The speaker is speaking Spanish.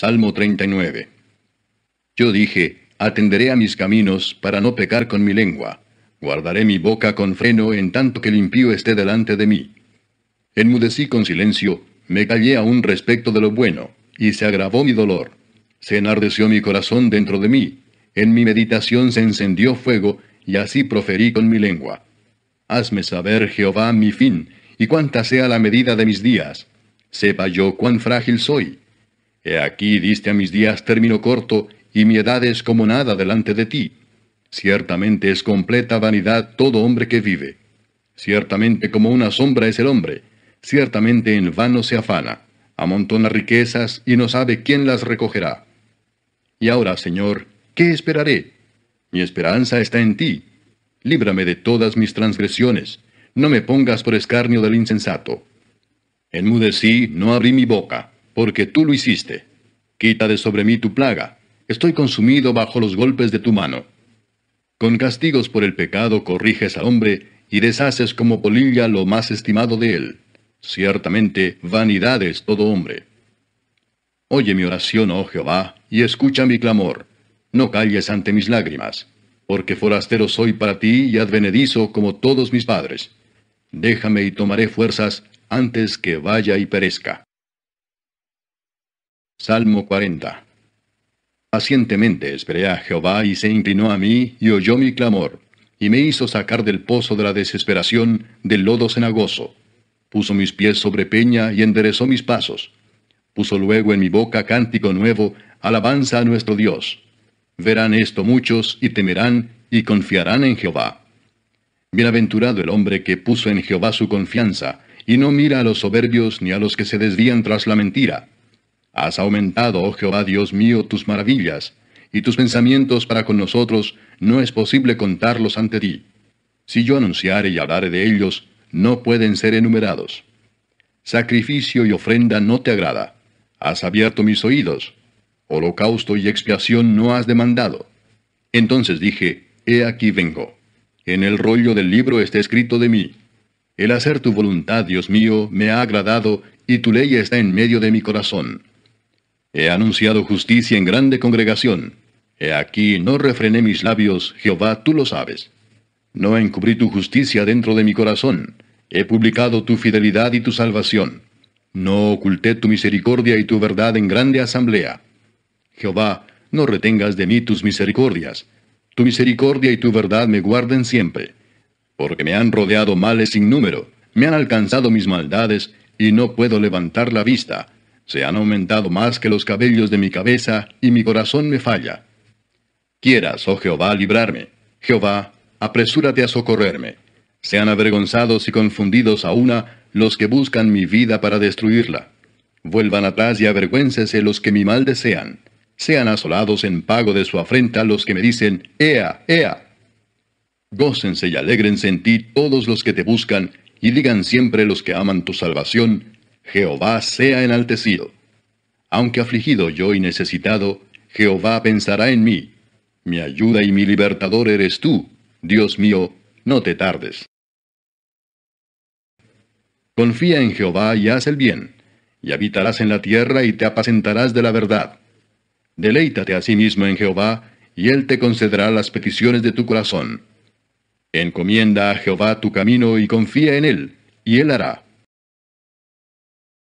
Salmo 39. Yo dije, atenderé a mis caminos para no pecar con mi lengua. Guardaré mi boca con freno en tanto que el impío esté delante de mí. Enmudecí con silencio, me callé aún respecto de lo bueno, y se agravó mi dolor. Se enardeció mi corazón dentro de mí, en mi meditación se encendió fuego, y así proferí con mi lengua. Hazme saber, Jehová, mi fin, y cuánta sea la medida de mis días. Sepa yo cuán frágil soy. He aquí diste a mis días término corto, y mi edad es como nada delante de ti. Ciertamente es completa vanidad todo hombre que vive. Ciertamente como una sombra es el hombre. Ciertamente en vano se afana. Amontona riquezas y no sabe quién las recogerá. Y ahora, Señor, ¿qué esperaré? Mi esperanza está en ti. Líbrame de todas mis transgresiones. No me pongas por escarnio del insensato. Enmudecí, no abrí mi boca porque tú lo hiciste. Quita de sobre mí tu plaga. Estoy consumido bajo los golpes de tu mano. Con castigos por el pecado corriges al hombre y deshaces como polilla lo más estimado de él. Ciertamente, vanidad es todo hombre. Oye mi oración, oh Jehová, y escucha mi clamor. No calles ante mis lágrimas, porque forastero soy para ti y advenedizo como todos mis padres. Déjame y tomaré fuerzas antes que vaya y perezca. Salmo 40. Pacientemente esperé a Jehová y se inclinó a mí y oyó mi clamor, y me hizo sacar del pozo de la desesperación, del lodo cenagoso. Puso mis pies sobre peña y enderezó mis pasos. Puso luego en mi boca cántico nuevo, alabanza a nuestro Dios. Verán esto muchos y temerán y confiarán en Jehová. Bienaventurado el hombre que puso en Jehová su confianza, y no mira a los soberbios ni a los que se desvían tras la mentira Has aumentado, oh Jehová Dios mío, tus maravillas, y tus pensamientos para con nosotros no es posible contarlos ante ti. Si yo anunciare y hablare de ellos, no pueden ser enumerados. Sacrificio y ofrenda no te agrada. Has abierto mis oídos. Holocausto y expiación no has demandado. Entonces dije, He aquí vengo. En el rollo del libro está escrito de mí. El hacer tu voluntad, Dios mío, me ha agradado, y tu ley está en medio de mi corazón. He anunciado justicia en grande congregación. He aquí no refrené mis labios, Jehová, tú lo sabes. No encubrí tu justicia dentro de mi corazón. He publicado tu fidelidad y tu salvación. No oculté tu misericordia y tu verdad en grande asamblea. Jehová, no retengas de mí tus misericordias. Tu misericordia y tu verdad me guarden siempre. Porque me han rodeado males sin número, me han alcanzado mis maldades, y no puedo levantar la vista se han aumentado más que los cabellos de mi cabeza, y mi corazón me falla. Quieras, oh Jehová, librarme. Jehová, apresúrate a socorrerme. Sean avergonzados y confundidos a una los que buscan mi vida para destruirla. Vuelvan atrás y avergüéncese los que mi mal desean. Sean asolados en pago de su afrenta los que me dicen, Ea, Ea. Gócense y alegrense en ti todos los que te buscan, y digan siempre los que aman tu salvación, Jehová sea enaltecido. Aunque afligido yo y necesitado, Jehová pensará en mí. Mi ayuda y mi libertador eres tú. Dios mío, no te tardes. Confía en Jehová y haz el bien, y habitarás en la tierra y te apacentarás de la verdad. Deleítate a sí mismo en Jehová, y él te concederá las peticiones de tu corazón. Encomienda a Jehová tu camino y confía en él, y él hará.